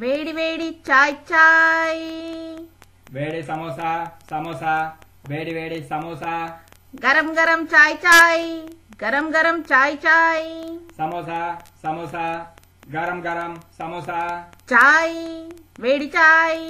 వేడి వేడి చాయ్ చాయ్ వేడి సమోసా సమోసా వేడి వేడి సమోసా గరం గరం చాయ్ చాయ్ గరం గరం చాయ్ చాయ్ సమోసా సమోసా గరం గరం సమోసా చాయ్ వేడి చాయ్